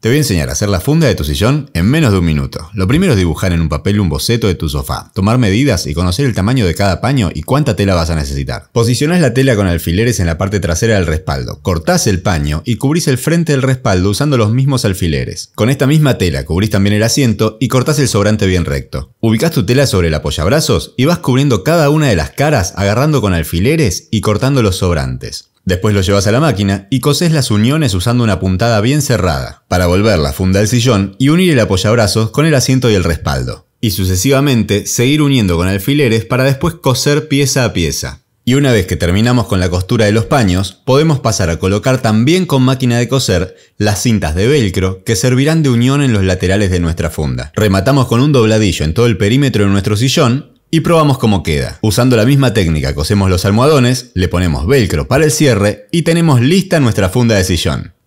Te voy a enseñar a hacer la funda de tu sillón en menos de un minuto. Lo primero es dibujar en un papel un boceto de tu sofá, tomar medidas y conocer el tamaño de cada paño y cuánta tela vas a necesitar. Posicionás la tela con alfileres en la parte trasera del respaldo, cortás el paño y cubrís el frente del respaldo usando los mismos alfileres. Con esta misma tela cubrís también el asiento y cortás el sobrante bien recto. Ubicás tu tela sobre el apoyabrazos y vas cubriendo cada una de las caras agarrando con alfileres y cortando los sobrantes. Después lo llevas a la máquina y coses las uniones usando una puntada bien cerrada, para volver la funda del sillón y unir el apoyabrazos con el asiento y el respaldo. Y sucesivamente seguir uniendo con alfileres para después coser pieza a pieza. Y una vez que terminamos con la costura de los paños, podemos pasar a colocar también con máquina de coser las cintas de velcro que servirán de unión en los laterales de nuestra funda. Rematamos con un dobladillo en todo el perímetro de nuestro sillón y probamos cómo queda. Usando la misma técnica cosemos los almohadones, le ponemos velcro para el cierre y tenemos lista nuestra funda de sillón.